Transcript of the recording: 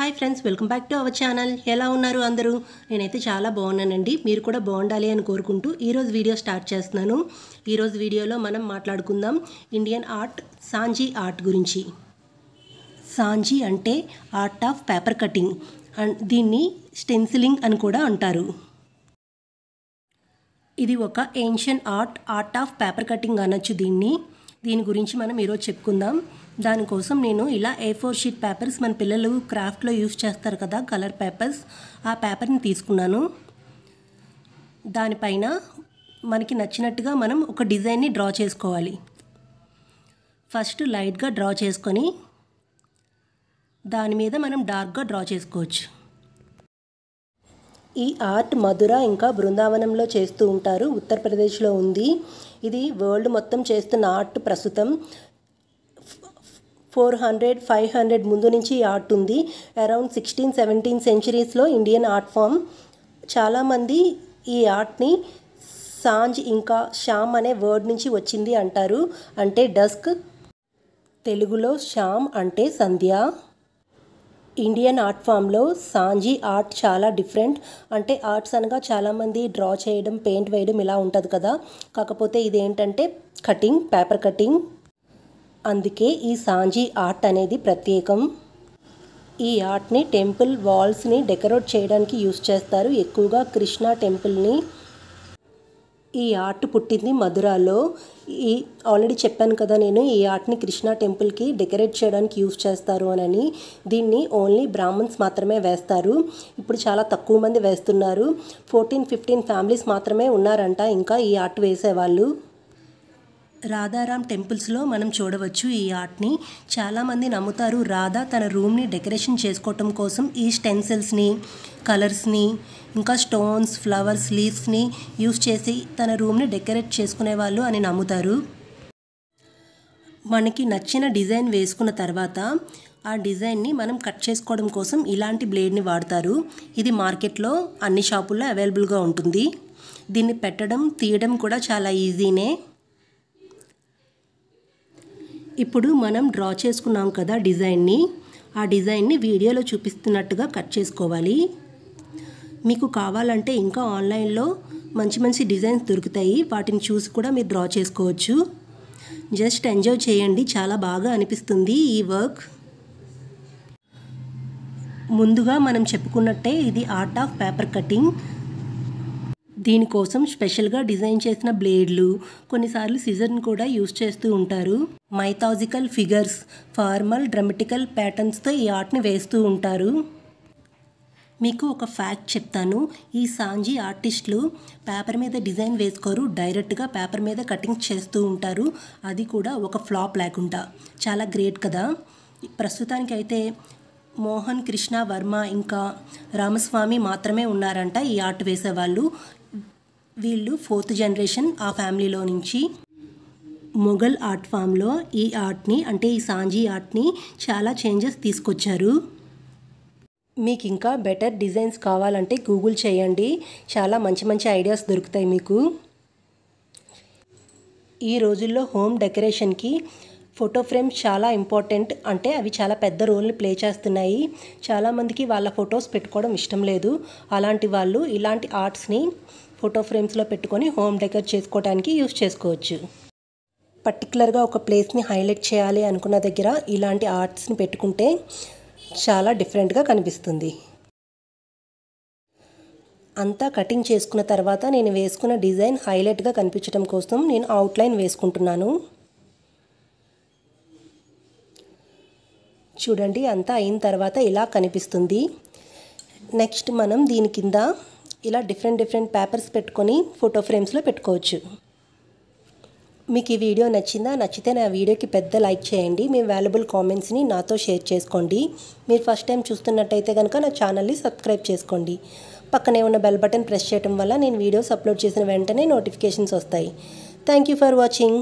hi friends welcome back to our channel ఎలా ఉన్నారు అందరూ నేనైతే చాలా బాగున్నానండి మీరు కూడా బాగుండాలి అని కోరుకుంటూ ఈరోజు వీడియో స్టార్ట్ చేస్తున్నాను ఈరోజు వీడియోలో మనం మాట్లాడుకుందాం ఇండియన్ ఆర్ట్ సాంజీ ఆర్ట్ గురించి సాంజీ అంటే art of paper cutting and దీన్ని స్టెన్సిలింగ్ అని కూడా అంటారు ఇది ఒక ancient art art of paper cutting అనొచ్చు దీన్ని దీని గురించి మనం ఈరోజు చెప్పుకుందాం దానికోసం నేను ఇలా ఏ ఫోర్ షీట్ పేపర్స్ మన పిల్లలు క్రాఫ్ట్లో యూస్ చేస్తారు కదా కలర్ పేపర్స్ ఆ పేపర్ని తీసుకున్నాను దానిపైన మనకి నచ్చినట్టుగా మనం ఒక డిజైన్ని డ్రా చేసుకోవాలి ఫస్ట్ లైట్గా డ్రా చేసుకొని దాని మీద మనం డార్క్గా డ్రా చేసుకోవచ్చు ఈ ఆర్ట్ మధుర ఇంకా బృందావనంలో చేస్తూ ఉంటారు ఉత్తరప్రదేశ్లో ఉంది ఇది వరల్డ్ మొత్తం చేస్తున్న ఆర్ట్ ప్రస్తుతం ఫోర్ హండ్రెడ్ ఫైవ్ హండ్రెడ్ ముందు నుంచి ఆర్ట్ ఉంది అరౌండ్ సిక్స్టీన్ సెవెంటీన్ సెంచరీస్లో ఇండియన్ ఆర్ట్ ఫామ్ చాలామంది ఈ ఆర్ట్ని సాంజ్ ఇంకా శ్యామ్ అనే వర్డ్ నుంచి వచ్చింది అంటారు అంటే డస్క్ తెలుగులో శ్యామ్ అంటే సంధ్య ఇండియన్ ఆర్ట్ ఫామ్లో సాంజీ ఆర్ట్ చాలా డిఫరెంట్ అంటే ఆర్ట్స్ అనగా చాలామంది డ్రా చేయడం పెయింట్ వేయడం ఇలా ఉంటుంది కదా కాకపోతే ఇదేంటంటే కటింగ్ పేపర్ కటింగ్ అందుకే ఈ సాంజీ ఆర్ట్ అనేది ప్రత్యేకం ఈ ఆర్ట్ని టెంపుల్ వాల్స్ని డెకరేట్ చేయడానికి యూస్ చేస్తారు ఎక్కువగా కృష్ణా టెంపుల్ని ఈ ఆర్ట్ పుట్టింది మధురాలో ఈ ఆల్రెడీ చెప్పాను కదా నేను ఈ ఆర్ట్ని కృష్ణా టెంపుల్కి డెకరేట్ చేయడానికి యూజ్ చేస్తారు అని దీన్ని ఓన్లీ బ్రాహ్మణ్స్ మాత్రమే వేస్తారు ఇప్పుడు చాలా తక్కువ మంది వేస్తున్నారు ఫోర్టీన్ ఫిఫ్టీన్ ఫ్యామిలీస్ మాత్రమే ఉన్నారంట ఇంకా ఈ ఆర్ట్ వేసేవాళ్ళు రాధారాం టెంపుల్స్లో మనం చూడవచ్చు ఈ ఆర్ట్ని చాలామంది నమ్ముతారు రాధా తన రూమ్ని డెకరేషన్ చేసుకోవటం కోసం ఈ స్టెన్సిల్స్ని కలర్స్ని ఇంకా స్టోన్స్ ఫ్లవర్స్ లీవ్స్ని యూస్ చేసి తన రూమ్ని డెకరేట్ చేసుకునేవాళ్ళు అని నమ్ముతారు మనకి నచ్చిన డిజైన్ వేసుకున్న తర్వాత ఆ డిజైన్ని మనం కట్ చేసుకోవడం కోసం ఇలాంటి బ్లేడ్ని వాడతారు ఇది మార్కెట్లో అన్ని షాపుల్లో అవైలబుల్గా ఉంటుంది దీన్ని పెట్టడం తీయడం కూడా చాలా ఈజీనే ఇప్పుడు మనం డ్రా చేసుకున్నాం కదా డిజైన్ని ఆ డిజైన్ని వీడియోలో చూపిస్తున్నట్టుగా కట్ చేసుకోవాలి మీకు కావాలంటే ఇంకా ఆన్లైన్లో మంచి మంచి డిజైన్స్ దొరుకుతాయి వాటిని చూసి కూడా మీరు డ్రా చేసుకోవచ్చు జస్ట్ ఎంజాయ్ చేయండి చాలా బాగా అనిపిస్తుంది ఈ వర్క్ ముందుగా మనం చెప్పుకున్నట్టే ఇది ఆర్ట్ ఆఫ్ పేపర్ కటింగ్ దీనికోసం స్పెషల్గా డిజైన్ చేసిన బ్లేడ్లు కొన్నిసార్లు సిజర్ని కూడా యూజ్ చేస్తూ ఉంటారు మైథాజికల్ ఫిగర్స్ ఫార్మల్ డ్రమటికల్ ప్యాటర్న్స్తో ఈ ఆర్ట్ని వేస్తూ ఉంటారు మీకు ఒక ఫ్యాక్ట్ చెప్తాను ఈ సాంజీ ఆర్టిస్టులు పేపర్ మీద డిజైన్ వేసుకోరు డైరెక్ట్గా పేపర్ మీద కటింగ్ చేస్తూ ఉంటారు అది కూడా ఒక ఫ్లాప్ లేకుండా చాలా గ్రేట్ కదా ప్రస్తుతానికి అయితే మోహన్ కృష్ణ వర్మ ఇంకా రామస్వామి మాత్రమే ఉన్నారంట ఈ ఆర్ట్ వేసేవాళ్ళు వీళ్ళు ఫోర్త్ జనరేషన్ ఆ ఫ్యామిలీలో నుంచి మొఘల్ ఆర్ట్ ఫామ్లో ఈ ఆర్ట్ని అంటే ఈ సాంజీ ఆర్ట్ని చాలా చేంజెస్ తీసుకొచ్చారు మీకు ఇంకా బెటర్ డిజైన్స్ కావాలంటే గూగుల్ చేయండి చాలా మంచి మంచి ఐడియాస్ దొరుకుతాయి మీకు ఈ రోజుల్లో హోమ్ డెకరేషన్కి ఫోటో ఫ్రేమ్స్ చాలా ఇంపార్టెంట్ అంటే అవి చాలా పెద్ద రోల్ని ప్లే చేస్తున్నాయి చాలామందికి వాళ్ళ ఫొటోస్ పెట్టుకోవడం ఇష్టం లేదు అలాంటి వాళ్ళు ఇలాంటి ఆర్ట్స్ని ఫోటో ఫ్రేమ్స్లో పెట్టుకొని హోమ్ డెకర్ చేసుకోవడానికి యూస్ చేసుకోవచ్చు పర్టికులర్గా ఒక ప్లేస్ని హైలైట్ చేయాలి అనుకున్న దగ్గర ఇలాంటి ఆర్ట్స్ని పెట్టుకుంటే చాలా డిఫరెంట్గా కనిపిస్తుంది అంతా కటింగ్ చేసుకున్న తర్వాత నేను వేసుకున్న డిజైన్ హైలైట్గా కనిపించడం కోసం నేను అవుట్లైన్ వేసుకుంటున్నాను చూడండి అంతా అయిన తర్వాత ఇలా కనిపిస్తుంది నెక్స్ట్ మనం దీని కింద ఇలా డిఫరెంట్ డిఫరెంట్ పేపర్స్ పెట్టుకొని ఫోటో ఫ్రేమ్స్లో పెట్టుకోవచ్చు మీకు ఈ వీడియో నచ్చిందా నచ్చితే నా వీడియోకి పెద్ద లైక్ చేయండి మీ వాల్యుబుల్ కామెంట్స్ని నాతో షేర్ చేసుకోండి మీరు ఫస్ట్ టైం చూస్తున్నట్టయితే కనుక నా ఛానల్ని సబ్స్క్రైబ్ చేసుకోండి పక్కనే ఉన్న బెల్ బటన్ ప్రెస్ చేయడం వల్ల నేను వీడియోస్ అప్లోడ్ చేసిన వెంటనే నోటిఫికేషన్స్ వస్తాయి థ్యాంక్ ఫర్ వాచింగ్